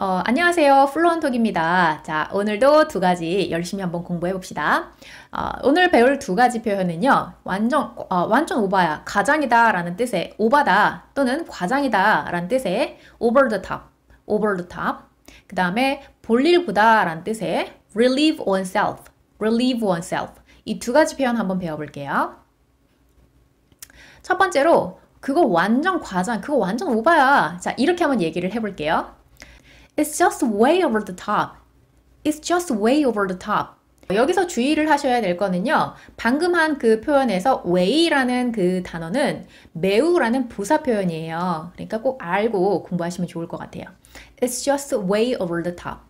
어, 안녕하세요. 플루언톡입니다. 자, 오늘도 두 가지 열심히 한번 공부해 봅시다. 어, 오늘 배울 두 가지 표현은요. 완전, 어, 완전 오바야, 가장이다 라는 뜻의 오바다 또는 과장이다 라는 뜻의 over the top, over the top. 그 다음에 볼일 보다 라는 뜻의 relieve oneself, relieve oneself. 이 두 가지 표현 한번 배워볼게요. 첫 번째로 그거 완전 과장, 그거 완전 오바야. 자, 이렇게 한번 얘기를 해볼게요. It's just way over the top. It's just way over the top. 여기서 주의를 하셔야 될 거는요. 방금 한 그 표현에서 way라는 그 단어는 매우라는 부사 표현이에요. 그러니까 꼭 알고 공부하시면 좋을 것 같아요. It's just way over the top.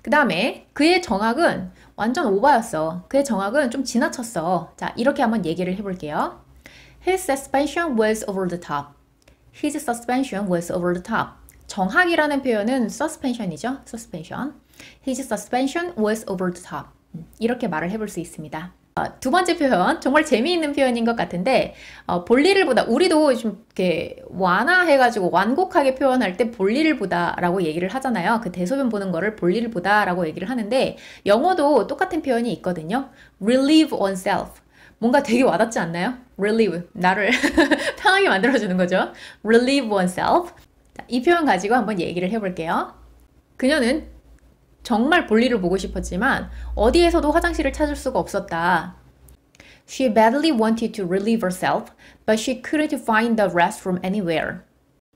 그 다음에 그의 정학은 완전 오버였어 그의 정학은 좀 지나쳤어. 자, 이렇게 한번 얘기를 해볼게요. His suspension was over the top. His suspension was over the top. 정학이라는 표현은 s s u p e n s i o n 이죠 suspension. His suspension was over the top. 음, 이렇게 말을 해볼 수 있습니다. 어, 두 번째 표현 정말 재미있는 표현인 것 같은데 어, 볼일을 보다 우리도 좀 이렇게 완화해가지고 완곡하게 표현할 때 볼일을 보다라고 얘기를 하잖아요. 그 대소변 보는 거를 볼일을 보다라고 얘기를 하는데 영어도 똑같은 표현이 있거든요. Relieve oneself. 뭔가 되게 와닿지 않나요? Relieve 나를 편하게 만들어주는 거죠. Relieve oneself. 이 표현 가지고 한번 얘기를 해볼게요. 그녀는 정말 볼일을 보고 싶었지만 어디에서도 화장실을 찾을 수가 없었다. She badly wanted to relieve herself, but she couldn't find the restroom anywhere.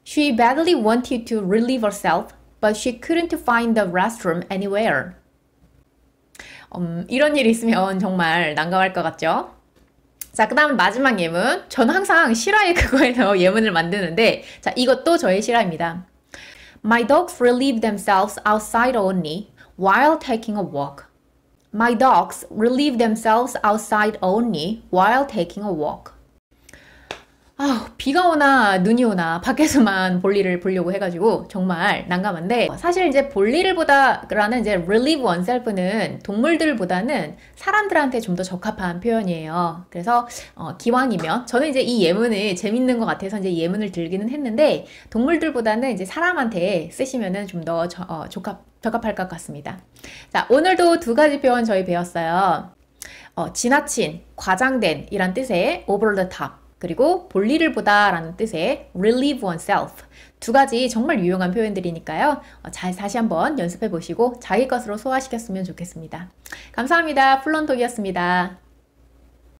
She badly wanted to relieve herself, but she couldn't find the restroom anywhere. 음, 이런 일이 있으면 정말 난감할 것 같죠? 자, 그 다음 마지막 예문. 저는 항상 실화의 그거에서 예문을 만드는데, 자, 이것도 저의 실화입니다. My dogs relieve themselves outside only while taking a walk. My dogs relieve themselves outside only while taking a walk. 아휴 비가 오나 눈이 오나 밖에서만 볼일을 보려고 해가지고 정말 난감한데 사실 이제 볼일을 보다라는 이제 relieve oneself는 동물들보다는 사람들한테 좀 더 적합한 표현이에요. 그래서 어, 기왕이면 저는 이제 이 예문을 재밌는 것 같아서 이제 예문을 들기는 했는데 동물들보다는 이제 사람한테 쓰시면은 좀더 어, 적합 적합할 것 같습니다. 자 오늘도 두 가지 표현 저희 배웠어요. 어, 지나친, 과장된 이란 뜻의 over the top 그리고 볼일을 보다라는 뜻의 relieve oneself 두 가지 정말 유용한 표현들이니까요. 잘 어, 다시 한번 연습해 보시고 자기 것으로 소화시켰으면 좋겠습니다. 감사합니다. 플런톡이었습니다.